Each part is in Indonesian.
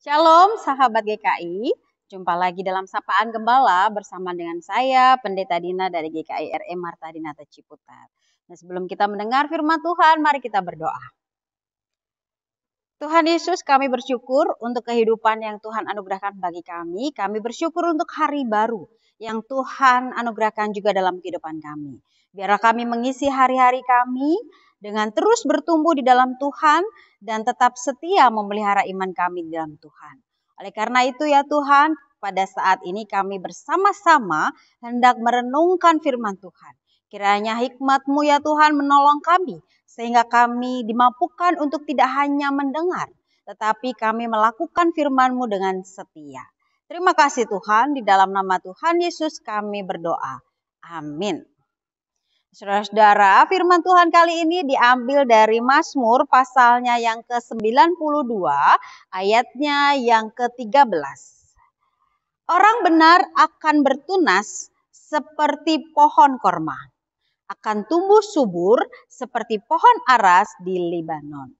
Shalom sahabat GKI, jumpa lagi dalam Sapaan Gembala bersama dengan saya Pendeta Dina dari GKI RM e Marta Dinata Ciputat. Nah, sebelum kita mendengar firman Tuhan, mari kita berdoa. Tuhan Yesus, kami bersyukur untuk kehidupan yang Tuhan anugerahkan bagi kami. Kami bersyukur untuk hari baru yang Tuhan anugerahkan juga dalam kehidupan kami. Biarlah kami mengisi hari-hari kami dengan terus bertumbuh di dalam Tuhan dan tetap setia memelihara iman kami di dalam Tuhan. Oleh karena itu ya Tuhan, pada saat ini kami bersama-sama hendak merenungkan firman Tuhan. Kiranya hikmatmu ya Tuhan menolong kami sehingga kami dimampukan untuk tidak hanya mendengar tetapi kami melakukan firman-Mu dengan setia. Terima kasih Tuhan, di dalam nama Tuhan Yesus kami berdoa. Amin. Saudara-saudara, firman Tuhan kali ini diambil dari Mazmur pasalnya yang ke-92, ayatnya yang ke-13. Orang benar akan bertunas seperti pohon korma, akan tumbuh subur seperti pohon aras di Lebanon.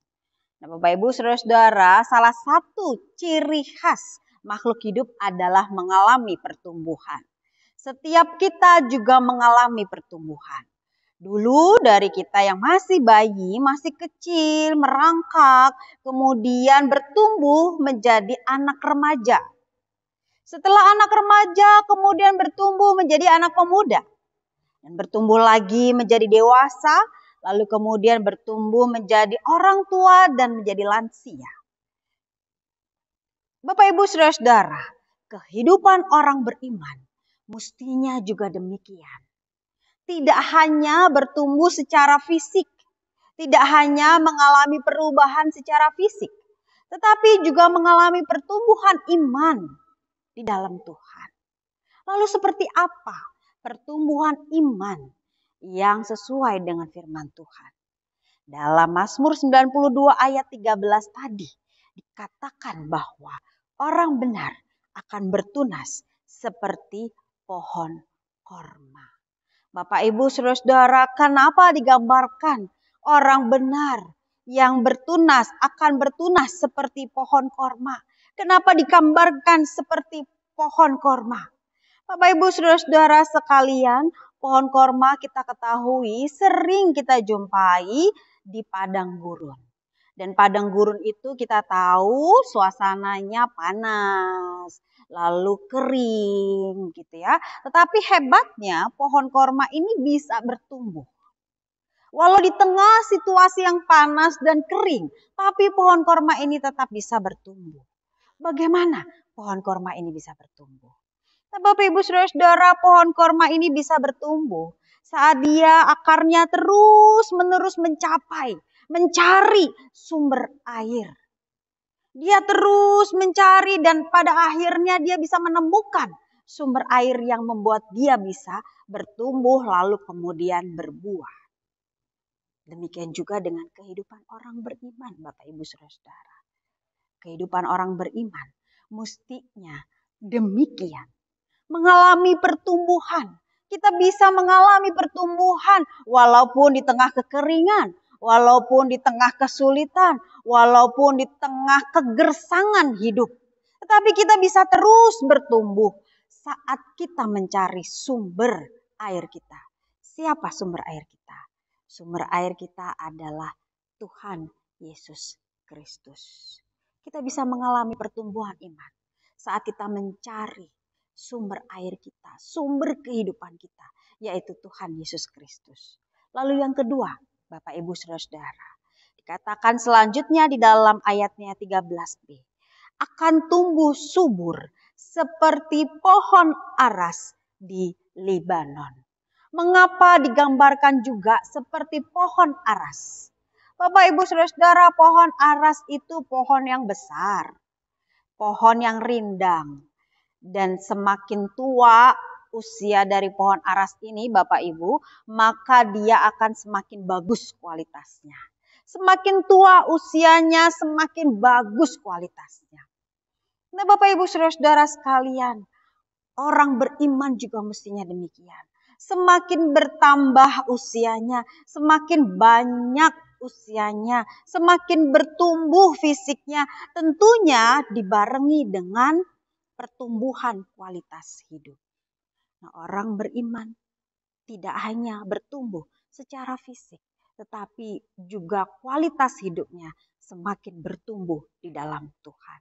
Nah, Bapak Ibu, Saudara-saudara, salah satu ciri khas makhluk hidup adalah mengalami pertumbuhan. Setiap kita juga mengalami pertumbuhan. Dulu dari kita yang masih bayi, masih kecil, merangkak, kemudian bertumbuh menjadi anak remaja. Setelah anak remaja kemudian bertumbuh menjadi anak pemuda. Dan bertumbuh lagi menjadi dewasa, lalu kemudian bertumbuh menjadi orang tua dan menjadi lansia. Bapak Ibu Saudara-saudara, kehidupan orang beriman mestinya juga demikian tidak hanya bertumbuh secara fisik, tidak hanya mengalami perubahan secara fisik, tetapi juga mengalami pertumbuhan iman di dalam Tuhan. Lalu seperti apa pertumbuhan iman yang sesuai dengan firman Tuhan? Dalam Mazmur 92 ayat 13 tadi dikatakan bahwa orang benar akan bertunas seperti pohon korma. Bapak Ibu Saudara, kenapa digambarkan orang benar yang bertunas akan bertunas seperti pohon korma? Kenapa digambarkan seperti pohon korma? Bapak Ibu Saudara-saudara sekalian, pohon korma kita ketahui sering kita jumpai di padang gurun. Dan padang gurun itu kita tahu suasananya panas, lalu kering gitu ya. Tetapi hebatnya pohon korma ini bisa bertumbuh. Walau di tengah situasi yang panas dan kering, tapi pohon korma ini tetap bisa bertumbuh. Bagaimana pohon korma ini bisa bertumbuh? Bapak Ibu Saudara, pohon korma ini bisa bertumbuh saat dia akarnya terus menerus mencapai, mencari sumber air dia terus mencari dan pada akhirnya dia bisa menemukan sumber air yang membuat dia bisa bertumbuh lalu kemudian berbuah. Demikian juga dengan kehidupan orang beriman Bapak Ibu Saudara. Kehidupan orang beriman mestinya demikian. Mengalami pertumbuhan. Kita bisa mengalami pertumbuhan walaupun di tengah kekeringan, walaupun di tengah kesulitan, walaupun di tengah kegersangan hidup. Tetapi kita bisa terus bertumbuh saat kita mencari sumber air kita. Siapa sumber air kita? Sumber air kita adalah Tuhan Yesus Kristus. Kita bisa mengalami pertumbuhan iman saat kita mencari sumber air kita, sumber kehidupan kita, yaitu Tuhan Yesus Kristus. Lalu yang kedua, Bapak Ibu saudara Dikatakan selanjutnya di dalam ayatnya 13b. Akan tumbuh subur seperti pohon aras di Lebanon. Mengapa digambarkan juga seperti pohon aras? Bapak Ibu Saudara-saudara, pohon aras itu pohon yang besar, pohon yang rindang dan semakin tua usia dari pohon aras ini Bapak Ibu, maka dia akan semakin bagus kualitasnya. Semakin tua usianya, semakin bagus kualitasnya. Nah Bapak Ibu saudara-saudara sekalian, orang beriman juga mestinya demikian. Semakin bertambah usianya, semakin banyak usianya, semakin bertumbuh fisiknya, tentunya dibarengi dengan pertumbuhan kualitas hidup. Nah, orang beriman tidak hanya bertumbuh secara fisik, tetapi juga kualitas hidupnya semakin bertumbuh di dalam Tuhan.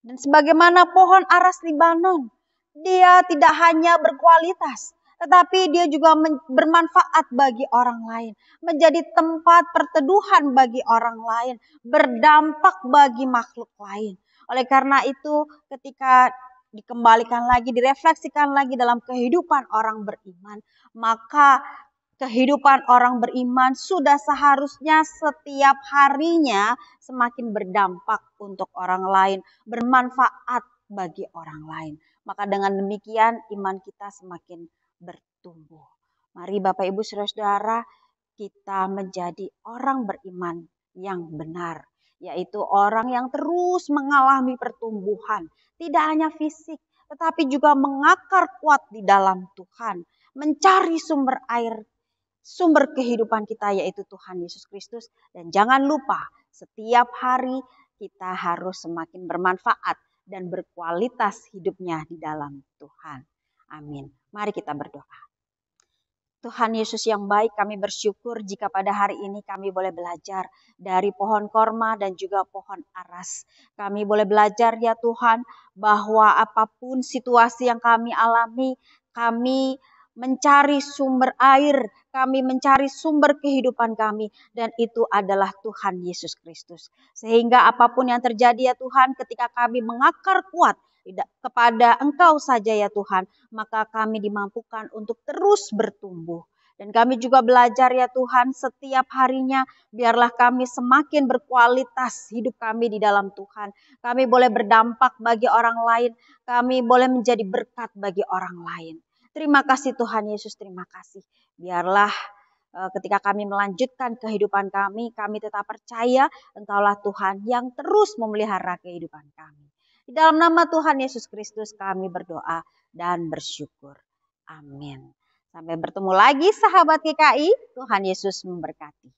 Dan sebagaimana pohon aras Libanon, dia tidak hanya berkualitas, tetapi dia juga bermanfaat bagi orang lain, menjadi tempat perteduhan bagi orang lain, berdampak bagi makhluk lain. Oleh karena itu, ketika dikembalikan lagi, direfleksikan lagi dalam kehidupan orang beriman, maka kehidupan orang beriman sudah seharusnya setiap harinya semakin berdampak untuk orang lain, bermanfaat bagi orang lain. Maka dengan demikian iman kita semakin bertumbuh. Mari Bapak Ibu Saudara-saudara kita menjadi orang beriman yang benar yaitu orang yang terus mengalami pertumbuhan, tidak hanya fisik, tetapi juga mengakar kuat di dalam Tuhan, mencari sumber air, sumber kehidupan kita, yaitu Tuhan Yesus Kristus. Dan jangan lupa, setiap hari kita harus semakin bermanfaat dan berkualitas hidupnya di dalam Tuhan. Amin. Mari kita berdoa. Tuhan Yesus yang baik, kami bersyukur jika pada hari ini kami boleh belajar dari pohon korma dan juga pohon aras. Kami boleh belajar ya Tuhan bahwa apapun situasi yang kami alami, kami mencari sumber air, kami mencari sumber kehidupan kami dan itu adalah Tuhan Yesus Kristus. Sehingga apapun yang terjadi ya Tuhan ketika kami mengakar kuat tidak kepada Engkau saja ya Tuhan, maka kami dimampukan untuk terus bertumbuh. Dan kami juga belajar ya Tuhan setiap harinya biarlah kami semakin berkualitas hidup kami di dalam Tuhan. Kami boleh berdampak bagi orang lain, kami boleh menjadi berkat bagi orang lain. Terima kasih Tuhan Yesus, terima kasih. Biarlah eh, ketika kami melanjutkan kehidupan kami, kami tetap percaya Engkaulah Tuhan yang terus memelihara kehidupan kami. Di dalam nama Tuhan Yesus Kristus kami berdoa dan bersyukur. Amin. Sampai bertemu lagi sahabat KKI. Tuhan Yesus memberkati.